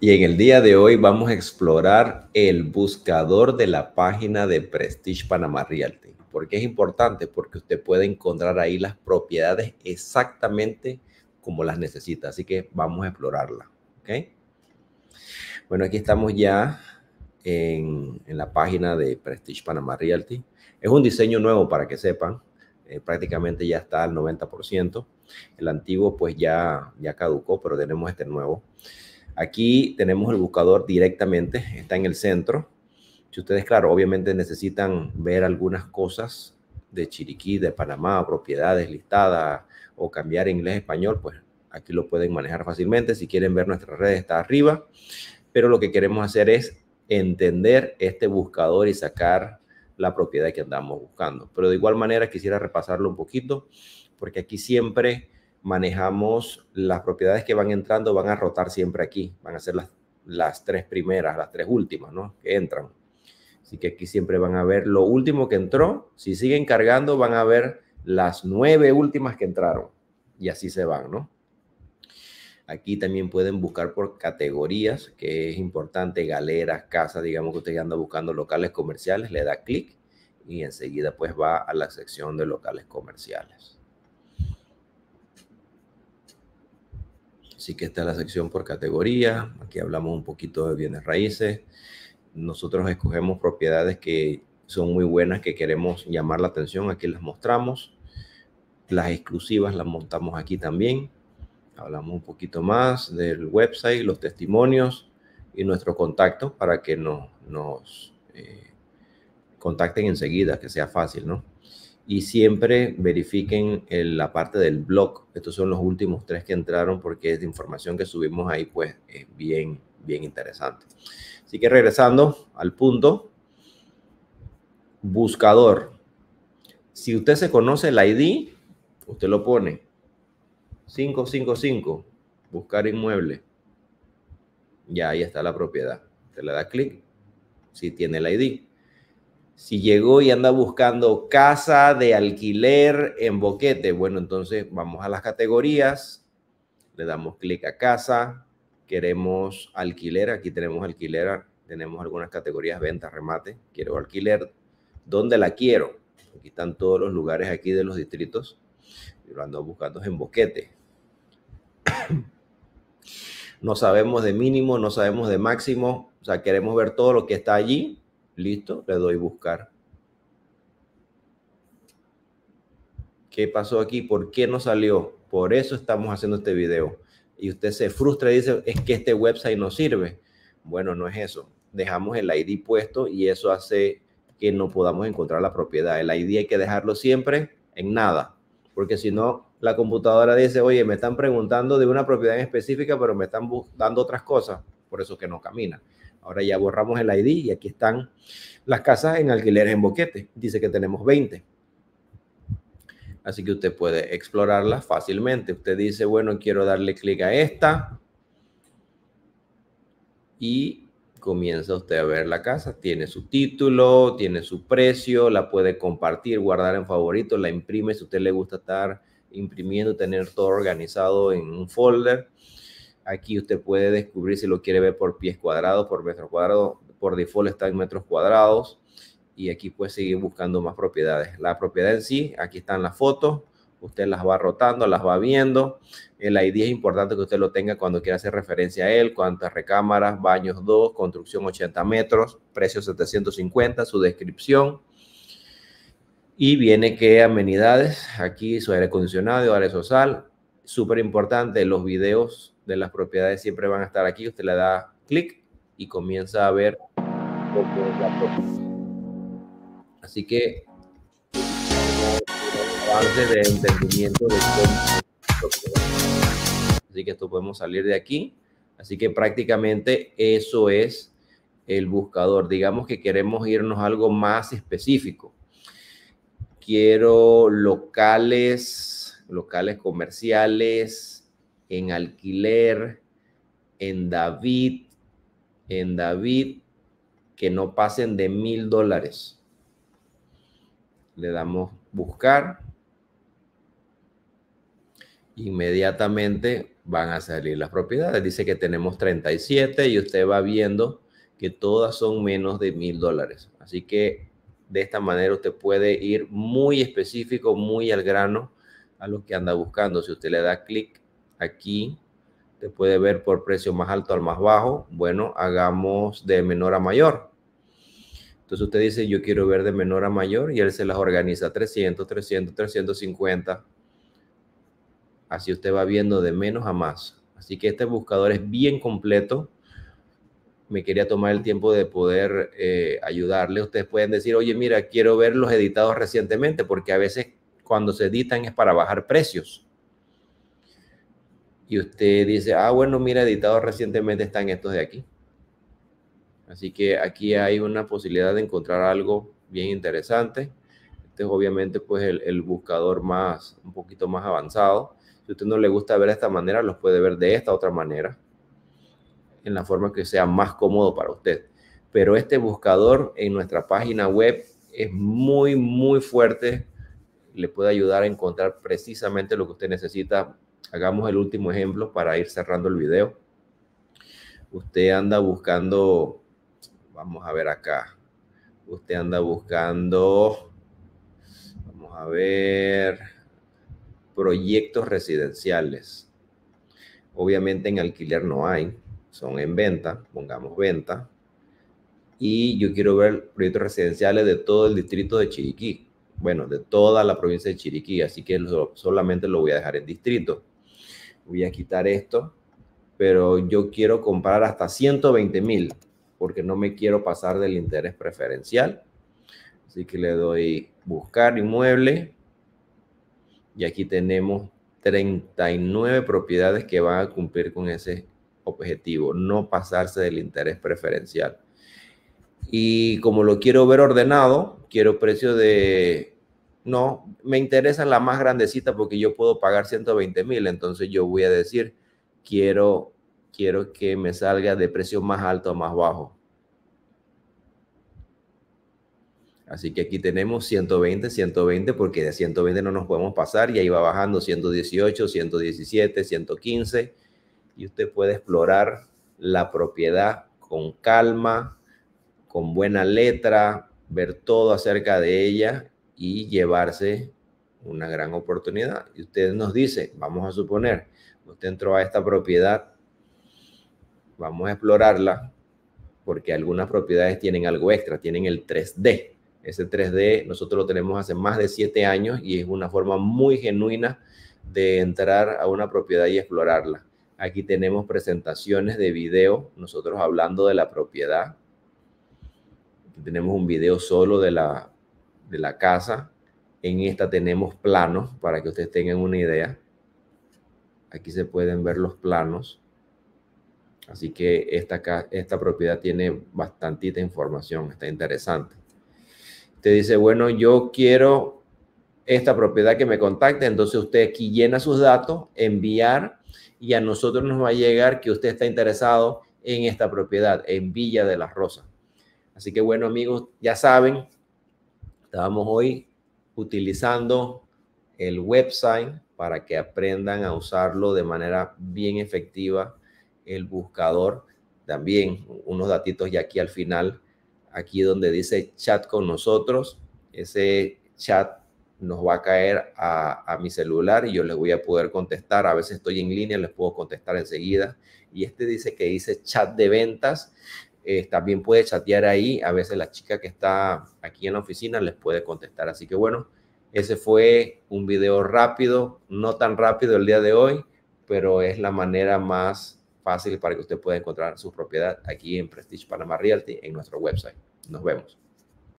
Y en el día de hoy vamos a explorar el buscador de la página de Prestige Panama Realty. ¿Por qué es importante? Porque usted puede encontrar ahí las propiedades exactamente como las necesita. Así que vamos a explorarla. ¿okay? Bueno, aquí estamos ya en, la página de Prestige Panama Realty. Es un diseño nuevo para que sepan. Eh, prácticamente ya está al 90%. El antiguo pues ya, ya caducó, pero tenemos este nuevo. Aquí tenemos el buscador directamente, está en el centro. Si ustedes, claro, obviamente necesitan ver algunas cosas de Chiriquí, de Panamá, propiedades listadas o cambiar inglés a español, pues aquí lo pueden manejar fácilmente. Si quieren ver nuestras redes, está arriba. Pero lo que queremos hacer es entender este buscador y sacar la propiedad que andamos buscando. Pero de igual manera quisiera repasarlo un poquito, porque aquí siempre manejamos las propiedades que van entrando, van a rotar siempre aquí, van a ser las, tres primeras, las tres últimas, ¿no? Que entran. Así que aquí siempre van a ver lo último que entró. Si siguen cargando, van a ver las nueve últimas que entraron. Y así se van, ¿no? Aquí también pueden buscar por categorías, que es importante, galeras, casas, digamos que usted anda buscando locales comerciales, le da clic y enseguida pues va a la sección de locales comerciales. Así que esta es la sección por categoría. Aquí hablamos un poquito de bienes raíces. Nosotros escogemos propiedades que son muy buenas, que queremos llamar la atención. Aquí las mostramos. Las exclusivas las montamos aquí también. Hablamos un poquito más del website, los testimonios y nuestro contacto para que nos, nos eh, contacten enseguida, que sea fácil, ¿no? y siempre verifiquen eh, la parte del blog. Estos son los últimos tres que entraron porque es de información que subimos ahí, pues bien, bien interesante. Así que regresando al punto, buscador. Si usted se conoce el ID, usted lo pone 555, buscar inmueble. Ya ahí está la propiedad. Usted le da clic si tiene el ID. Si llegó y anda buscando casa de alquiler en Boquete, bueno, entonces vamos a las categorías, le damos clic a casa, queremos alquiler, aquí tenemos alquiler, tenemos algunas categorías, venta, remate, quiero alquiler, ¿dónde la quiero? Aquí están todos los lugares aquí de los distritos, lo ando buscando en Boquete. No sabemos de mínimo, no sabemos de máximo, o sea, queremos ver todo lo que está allí Listo, le doy buscar. ¿Qué pasó aquí? ¿Por qué no salió? Por eso estamos haciendo este video. Y usted se frustra y dice, es que este website no sirve. Bueno, no es eso. Dejamos el ID puesto y eso hace que no podamos encontrar la propiedad. El ID hay que dejarlo siempre en nada, porque si no, la computadora dice, oye, me están preguntando de una propiedad en específica, pero me están dando otras cosas, por eso que no camina. Ahora ya borramos el ID y aquí están las casas en alquileres en boquete. Dice que tenemos 20. Así que usted puede explorarlas fácilmente. Usted dice, bueno, quiero darle clic a esta. Y comienza usted a ver la casa. Tiene su título, tiene su precio, la puede compartir, guardar en favorito, la imprime si a usted le gusta estar imprimiendo, tener todo organizado en un folder. Aquí usted puede descubrir si lo quiere ver por pies cuadrados, por metros cuadrados. Por default está en metros cuadrados. Y aquí puede seguir buscando más propiedades. La propiedad en sí, aquí están las fotos. Usted las va rotando, las va viendo. El eh, ID es importante que usted lo tenga cuando quiera hacer referencia a él. Cuántas recámaras, baños 2, construcción 80 metros, precio 750, su descripción. Y viene que amenidades, aquí su aire acondicionado, área social, súper importante, los videos de las propiedades siempre van a estar aquí. Usted le da clic y comienza a ver. Así que Así que esto podemos salir de aquí. Así que prácticamente eso es el buscador. Digamos que queremos irnos a algo más específico. Quiero locales, locales comerciales, en alquiler, en David, en David, que no pasen de mil dólares. Le damos buscar. Inmediatamente van a salir las propiedades. Dice que tenemos 37 y usted va viendo que todas son menos de mil dólares. Así que de esta manera usted puede ir muy específico, muy al grano a lo que anda buscando. Si usted le da clic Aquí te puede ver por precio más alto al más bajo. Bueno, hagamos de menor a mayor. Entonces usted dice, yo quiero ver de menor a mayor y él se las organiza 300, 300, 350. Así usted va viendo de menos a más. Así que este buscador es bien completo. Me quería tomar el tiempo de poder eh, ayudarle. Ustedes pueden decir, oye, mira, quiero ver los editados recientemente, porque a veces cuando se editan es para bajar precios y usted dice, ah, bueno, mira, editados recientemente están estos de aquí. Así que aquí hay una posibilidad de encontrar algo bien interesante. Este es obviamente pues el, buscador más, un poquito más avanzado. Si usted no le gusta ver de esta manera, los puede ver de esta otra manera, en la forma que sea más cómodo para usted. Pero este buscador en nuestra página web es muy, muy fuerte. Le puede ayudar a encontrar precisamente lo que usted necesita Hagamos el último ejemplo para ir cerrando el video. Usted anda buscando, vamos a ver acá, usted anda buscando, vamos a ver, proyectos residenciales. Obviamente en alquiler no hay, son en venta, pongamos venta. Y yo quiero ver proyectos residenciales de todo el distrito de Chiriquí, bueno, de toda la provincia de Chiriquí, así que solamente lo voy a dejar en distrito voy a quitar esto, pero yo quiero comprar hasta 120 mil porque no me quiero pasar del interés preferencial. Así que le doy buscar inmueble y aquí tenemos 39 propiedades que van a cumplir con ese objetivo, no pasarse del interés preferencial. Y como lo quiero ver ordenado, quiero precio de no, me interesa la más grandecita porque yo puedo pagar 120 mil, entonces yo voy a decir, quiero, quiero que me salga de precio más alto o más bajo. Así que aquí tenemos 120, 120, porque de 120 no nos podemos pasar y ahí va bajando 118, 117, 115. Y usted puede explorar la propiedad con calma, con buena letra, ver todo acerca de ella y llevarse una gran oportunidad. Y usted nos dice, vamos a suponer, usted entró a esta propiedad, vamos a explorarla, porque algunas propiedades tienen algo extra, tienen el 3D. Ese 3D nosotros lo tenemos hace más de siete años y es una forma muy genuina de entrar a una propiedad y explorarla. Aquí tenemos presentaciones de video, nosotros hablando de la propiedad. tenemos un video solo de la la casa. En esta tenemos planos para que ustedes tengan una idea. Aquí se pueden ver los planos. Así que esta, esta propiedad tiene bastantita información, está interesante. Te dice, bueno, yo quiero esta propiedad que me contacte, entonces usted aquí llena sus datos, enviar, y a nosotros nos va a llegar que usted está interesado en esta propiedad, en Villa de las Rosas. Así que bueno, amigos, ya saben, Estábamos hoy utilizando el website para que aprendan a usarlo de manera bien efectiva, el buscador. También unos datitos ya aquí al final, aquí donde dice chat con nosotros, ese chat nos va a caer a, a, mi celular y yo les voy a poder contestar. A veces estoy en línea, les puedo contestar enseguida. Y este dice que dice chat de ventas eh, también puede chatear ahí. A veces la chica que está aquí en la oficina les puede contestar. Así que bueno, ese fue un video rápido, no tan rápido el día de hoy, pero es la manera más fácil para que usted pueda encontrar su propiedad aquí en Prestige Panama Realty en nuestro website. Nos vemos.